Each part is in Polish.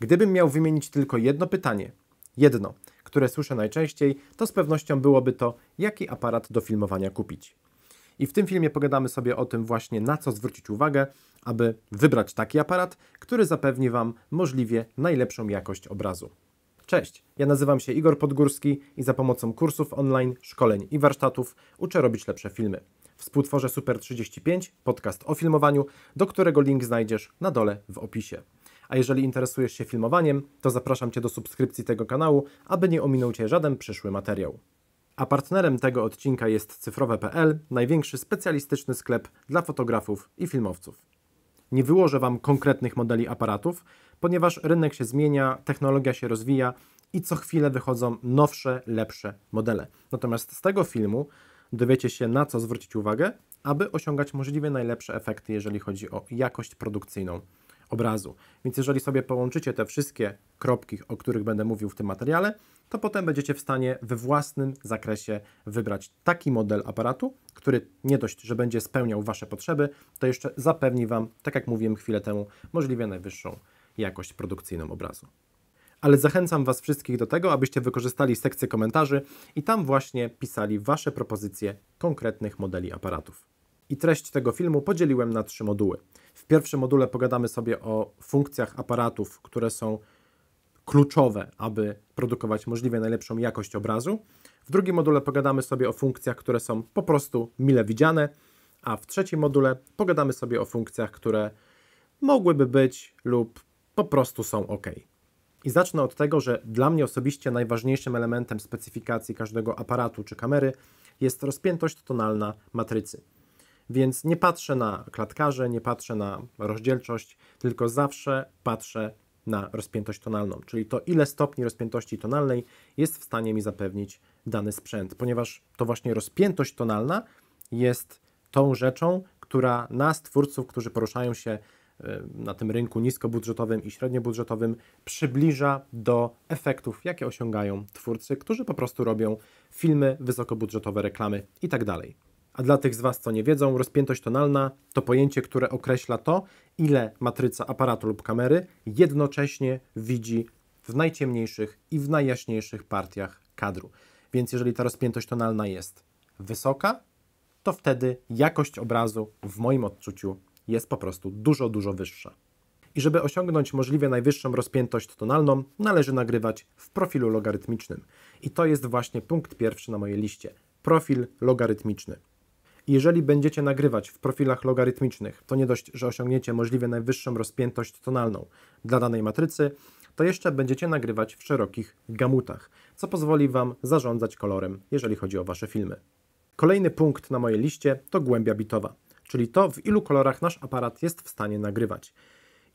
Gdybym miał wymienić tylko jedno pytanie, jedno, które słyszę najczęściej, to z pewnością byłoby to, jaki aparat do filmowania kupić. I w tym filmie pogadamy sobie o tym właśnie, na co zwrócić uwagę, aby wybrać taki aparat, który zapewni Wam możliwie najlepszą jakość obrazu. Cześć, ja nazywam się Igor Podgórski i za pomocą kursów online, szkoleń i warsztatów uczę robić lepsze filmy. Współtworzę Super 35, podcast o filmowaniu, do którego link znajdziesz na dole w opisie. A jeżeli interesujesz się filmowaniem, to zapraszam Cię do subskrypcji tego kanału, aby nie ominął Cię żaden przyszły materiał. A partnerem tego odcinka jest cyfrowe.pl, największy specjalistyczny sklep dla fotografów i filmowców. Nie wyłożę Wam konkretnych modeli aparatów, ponieważ rynek się zmienia, technologia się rozwija i co chwilę wychodzą nowsze, lepsze modele. Natomiast z tego filmu dowiecie się, na co zwrócić uwagę, aby osiągać możliwie najlepsze efekty, jeżeli chodzi o jakość produkcyjną obrazu. Więc jeżeli sobie połączycie te wszystkie kropki, o których będę mówił w tym materiale, to potem będziecie w stanie we własnym zakresie wybrać taki model aparatu, który nie dość, że będzie spełniał Wasze potrzeby, to jeszcze zapewni Wam, tak jak mówiłem chwilę temu, możliwie najwyższą jakość produkcyjną obrazu. Ale zachęcam Was wszystkich do tego, abyście wykorzystali sekcję komentarzy i tam właśnie pisali Wasze propozycje konkretnych modeli aparatów. I treść tego filmu podzieliłem na trzy moduły. W pierwszym module pogadamy sobie o funkcjach aparatów, które są kluczowe, aby produkować możliwie najlepszą jakość obrazu. W drugim module pogadamy sobie o funkcjach, które są po prostu mile widziane, a w trzecim module pogadamy sobie o funkcjach, które mogłyby być lub po prostu są ok. I zacznę od tego, że dla mnie osobiście najważniejszym elementem specyfikacji każdego aparatu czy kamery jest rozpiętość tonalna matrycy. Więc nie patrzę na klatkarze, nie patrzę na rozdzielczość, tylko zawsze patrzę na rozpiętość tonalną, czyli to ile stopni rozpiętości tonalnej jest w stanie mi zapewnić dany sprzęt, ponieważ to właśnie rozpiętość tonalna jest tą rzeczą, która nas, twórców, którzy poruszają się e, na tym rynku niskobudżetowym i średniobudżetowym, przybliża do efektów, jakie osiągają twórcy, którzy po prostu robią filmy, wysokobudżetowe reklamy itd. Tak a dla tych z Was, co nie wiedzą, rozpiętość tonalna to pojęcie, które określa to, ile matryca aparatu lub kamery jednocześnie widzi w najciemniejszych i w najjaśniejszych partiach kadru. Więc jeżeli ta rozpiętość tonalna jest wysoka, to wtedy jakość obrazu w moim odczuciu jest po prostu dużo, dużo wyższa. I żeby osiągnąć możliwie najwyższą rozpiętość tonalną, należy nagrywać w profilu logarytmicznym. I to jest właśnie punkt pierwszy na mojej liście. Profil logarytmiczny. Jeżeli będziecie nagrywać w profilach logarytmicznych, to nie dość, że osiągniecie możliwie najwyższą rozpiętość tonalną dla danej matrycy, to jeszcze będziecie nagrywać w szerokich gamutach, co pozwoli Wam zarządzać kolorem, jeżeli chodzi o Wasze filmy. Kolejny punkt na mojej liście to głębia bitowa, czyli to, w ilu kolorach nasz aparat jest w stanie nagrywać.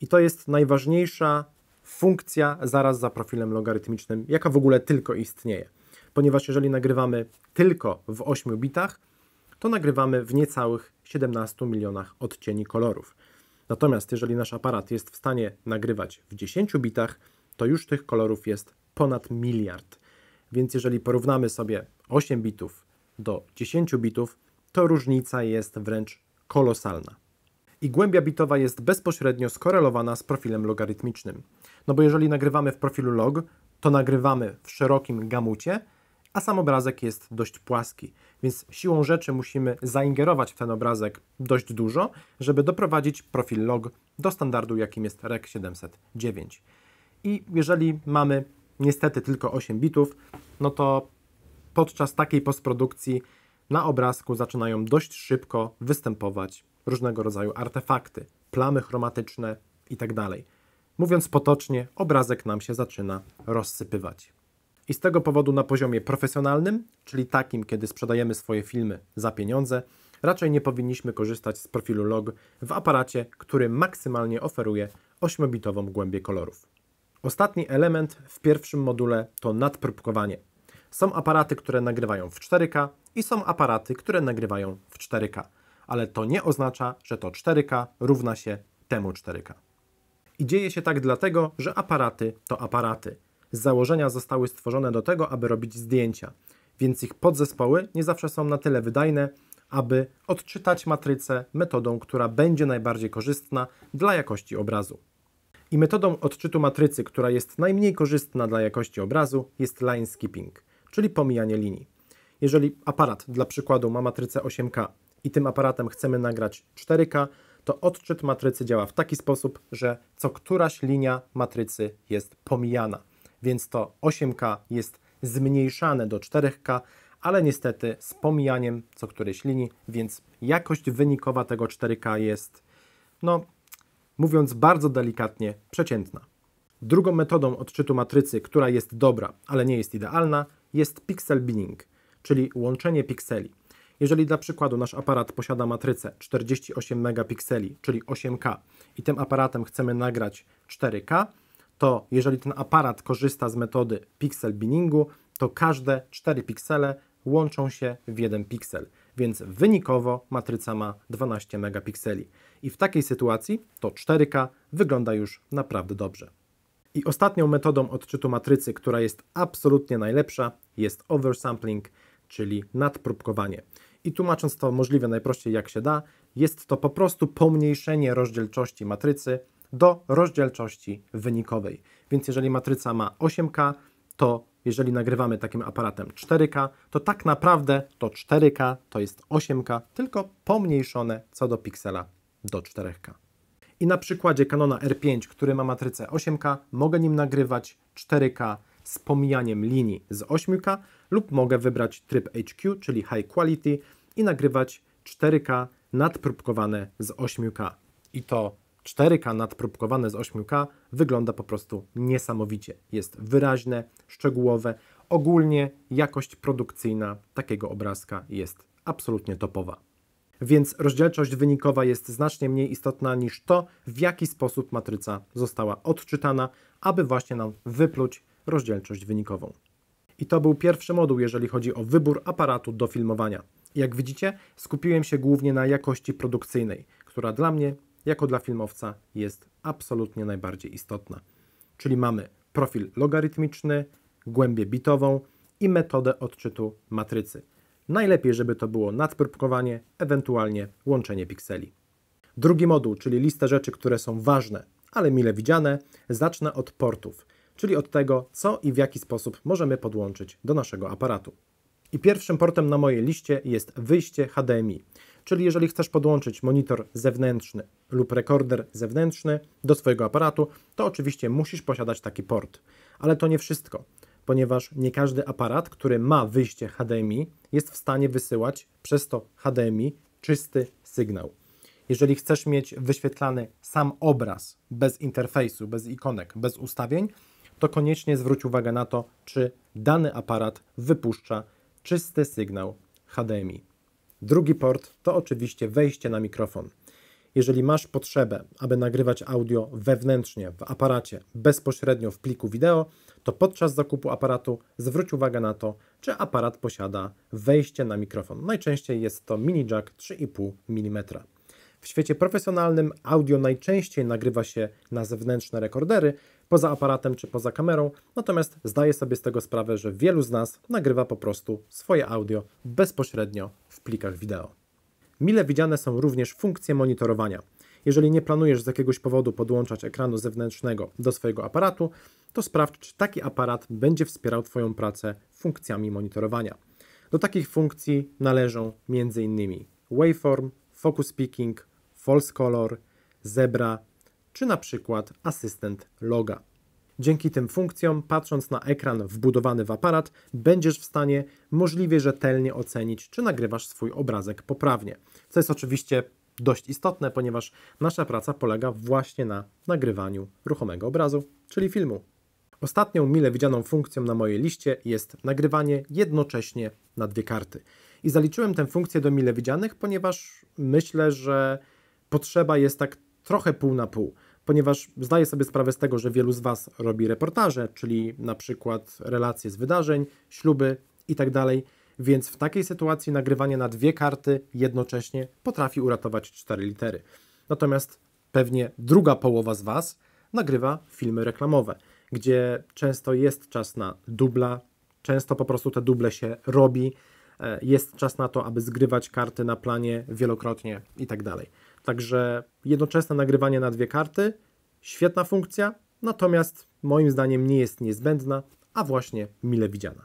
I to jest najważniejsza funkcja zaraz za profilem logarytmicznym, jaka w ogóle tylko istnieje. Ponieważ jeżeli nagrywamy tylko w 8 bitach, to nagrywamy w niecałych 17 milionach odcieni kolorów. Natomiast jeżeli nasz aparat jest w stanie nagrywać w 10 bitach, to już tych kolorów jest ponad miliard. Więc jeżeli porównamy sobie 8 bitów do 10 bitów, to różnica jest wręcz kolosalna. I głębia bitowa jest bezpośrednio skorelowana z profilem logarytmicznym. No bo jeżeli nagrywamy w profilu log, to nagrywamy w szerokim gamucie, a sam obrazek jest dość płaski. Więc siłą rzeczy musimy zaingerować w ten obrazek dość dużo, żeby doprowadzić profil log do standardu, jakim jest REC 709. I jeżeli mamy niestety tylko 8 bitów, no to podczas takiej postprodukcji na obrazku zaczynają dość szybko występować różnego rodzaju artefakty, plamy chromatyczne itd. Tak Mówiąc potocznie, obrazek nam się zaczyna rozsypywać. I z tego powodu na poziomie profesjonalnym, czyli takim, kiedy sprzedajemy swoje filmy za pieniądze, raczej nie powinniśmy korzystać z profilu log w aparacie, który maksymalnie oferuje 8-bitową głębię kolorów. Ostatni element w pierwszym module to nadpróbkowanie. Są aparaty, które nagrywają w 4K i są aparaty, które nagrywają w 4K, ale to nie oznacza, że to 4K równa się temu 4K. I dzieje się tak dlatego, że aparaty to aparaty z założenia zostały stworzone do tego, aby robić zdjęcia, więc ich podzespoły nie zawsze są na tyle wydajne, aby odczytać matrycę metodą, która będzie najbardziej korzystna dla jakości obrazu. I metodą odczytu matrycy, która jest najmniej korzystna dla jakości obrazu, jest line skipping, czyli pomijanie linii. Jeżeli aparat dla przykładu ma matrycę 8K i tym aparatem chcemy nagrać 4K, to odczyt matrycy działa w taki sposób, że co któraś linia matrycy jest pomijana więc to 8K jest zmniejszane do 4K, ale niestety z pomijaniem co którejś linii, więc jakość wynikowa tego 4K jest, no mówiąc bardzo delikatnie, przeciętna. Drugą metodą odczytu matrycy, która jest dobra, ale nie jest idealna, jest pixel binning, czyli łączenie pikseli. Jeżeli dla przykładu nasz aparat posiada matrycę 48 megapikseli, czyli 8K i tym aparatem chcemy nagrać 4K, to jeżeli ten aparat korzysta z metody pixel binningu, to każde 4 piksele łączą się w jeden piksel, więc wynikowo matryca ma 12 megapikseli. I w takiej sytuacji to 4K wygląda już naprawdę dobrze. I ostatnią metodą odczytu matrycy, która jest absolutnie najlepsza, jest oversampling, czyli nadpróbkowanie. I tłumacząc to możliwie najprościej jak się da, jest to po prostu pomniejszenie rozdzielczości matrycy do rozdzielczości wynikowej. Więc jeżeli matryca ma 8K, to jeżeli nagrywamy takim aparatem 4K, to tak naprawdę to 4K to jest 8K, tylko pomniejszone co do piksela do 4K. I na przykładzie Canona R5, który ma matrycę 8K, mogę nim nagrywać 4K z pomijaniem linii z 8K lub mogę wybrać tryb HQ, czyli High Quality i nagrywać 4K nadpróbkowane z 8K. I to 4K nadpróbkowane z 8K wygląda po prostu niesamowicie. Jest wyraźne, szczegółowe. Ogólnie jakość produkcyjna takiego obrazka jest absolutnie topowa. Więc rozdzielczość wynikowa jest znacznie mniej istotna niż to, w jaki sposób matryca została odczytana, aby właśnie nam wypluć rozdzielczość wynikową. I to był pierwszy moduł, jeżeli chodzi o wybór aparatu do filmowania. Jak widzicie, skupiłem się głównie na jakości produkcyjnej, która dla mnie jako dla filmowca jest absolutnie najbardziej istotna. Czyli mamy profil logarytmiczny, głębię bitową i metodę odczytu matrycy. Najlepiej, żeby to było nadpróbkowanie, ewentualnie łączenie pikseli. Drugi moduł, czyli lista rzeczy, które są ważne, ale mile widziane, zacznę od portów, czyli od tego, co i w jaki sposób możemy podłączyć do naszego aparatu. I pierwszym portem na mojej liście jest wyjście HDMI. Czyli jeżeli chcesz podłączyć monitor zewnętrzny lub rekorder zewnętrzny do swojego aparatu, to oczywiście musisz posiadać taki port. Ale to nie wszystko, ponieważ nie każdy aparat, który ma wyjście HDMI, jest w stanie wysyłać przez to HDMI czysty sygnał. Jeżeli chcesz mieć wyświetlany sam obraz bez interfejsu, bez ikonek, bez ustawień, to koniecznie zwróć uwagę na to, czy dany aparat wypuszcza czysty sygnał HDMI. Drugi port to oczywiście wejście na mikrofon. Jeżeli masz potrzebę, aby nagrywać audio wewnętrznie w aparacie, bezpośrednio w pliku wideo, to podczas zakupu aparatu zwróć uwagę na to, czy aparat posiada wejście na mikrofon. Najczęściej jest to mini jack 3,5 mm. W świecie profesjonalnym audio najczęściej nagrywa się na zewnętrzne rekordery, poza aparatem czy poza kamerą, natomiast zdaję sobie z tego sprawę, że wielu z nas nagrywa po prostu swoje audio bezpośrednio w plikach wideo. Mile widziane są również funkcje monitorowania. Jeżeli nie planujesz z jakiegoś powodu podłączać ekranu zewnętrznego do swojego aparatu, to sprawdź, czy taki aparat będzie wspierał Twoją pracę funkcjami monitorowania. Do takich funkcji należą m.in. waveform, focus peaking, false color, zebra czy na przykład asystent loga. Dzięki tym funkcjom, patrząc na ekran wbudowany w aparat, będziesz w stanie możliwie rzetelnie ocenić, czy nagrywasz swój obrazek poprawnie. Co jest oczywiście dość istotne, ponieważ nasza praca polega właśnie na nagrywaniu ruchomego obrazu, czyli filmu. Ostatnią mile widzianą funkcją na mojej liście jest nagrywanie jednocześnie na dwie karty. I zaliczyłem tę funkcję do mile widzianych, ponieważ myślę, że potrzeba jest tak trochę pół na pół, ponieważ zdaję sobie sprawę z tego, że wielu z Was robi reportaże, czyli na przykład relacje z wydarzeń, śluby itd. Tak więc w takiej sytuacji nagrywanie na dwie karty jednocześnie potrafi uratować cztery litery. Natomiast pewnie druga połowa z Was nagrywa filmy reklamowe, gdzie często jest czas na dubla, często po prostu te duble się robi, e, jest czas na to, aby zgrywać karty na planie wielokrotnie itd. Tak Także jednoczesne nagrywanie na dwie karty, świetna funkcja, natomiast moim zdaniem nie jest niezbędna, a właśnie mile widziana.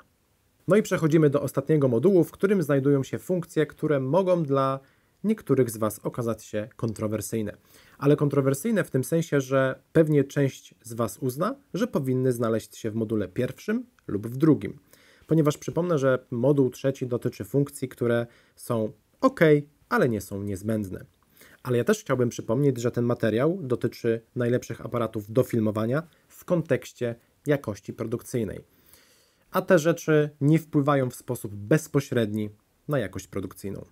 No i przechodzimy do ostatniego modułu, w którym znajdują się funkcje, które mogą dla niektórych z Was okazać się kontrowersyjne. Ale kontrowersyjne w tym sensie, że pewnie część z Was uzna, że powinny znaleźć się w module pierwszym lub w drugim. Ponieważ przypomnę, że moduł trzeci dotyczy funkcji, które są ok, ale nie są niezbędne. Ale ja też chciałbym przypomnieć, że ten materiał dotyczy najlepszych aparatów do filmowania w kontekście jakości produkcyjnej. A te rzeczy nie wpływają w sposób bezpośredni na jakość produkcyjną.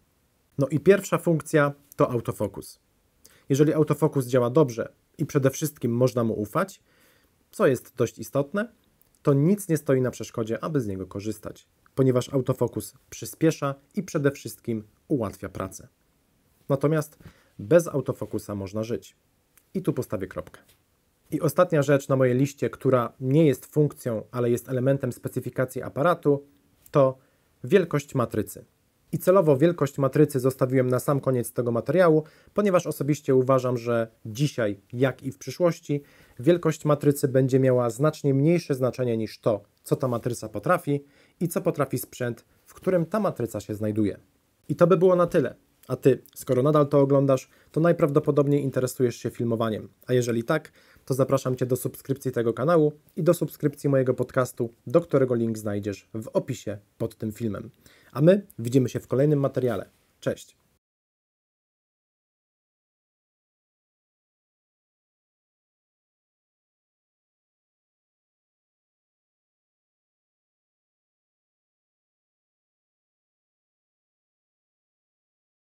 No i pierwsza funkcja to autofokus. Jeżeli autofokus działa dobrze i przede wszystkim można mu ufać, co jest dość istotne, to nic nie stoi na przeszkodzie, aby z niego korzystać, ponieważ autofokus przyspiesza i przede wszystkim ułatwia pracę. Natomiast bez autofokusa można żyć. I tu postawię kropkę. I ostatnia rzecz na mojej liście, która nie jest funkcją, ale jest elementem specyfikacji aparatu, to wielkość matrycy. I celowo wielkość matrycy zostawiłem na sam koniec tego materiału, ponieważ osobiście uważam, że dzisiaj, jak i w przyszłości, wielkość matrycy będzie miała znacznie mniejsze znaczenie niż to, co ta matryca potrafi i co potrafi sprzęt, w którym ta matryca się znajduje. I to by było na tyle. A ty, skoro nadal to oglądasz, to najprawdopodobniej interesujesz się filmowaniem. A jeżeli tak, to zapraszam Cię do subskrypcji tego kanału i do subskrypcji mojego podcastu, do którego link znajdziesz w opisie pod tym filmem. A my widzimy się w kolejnym materiale. Cześć!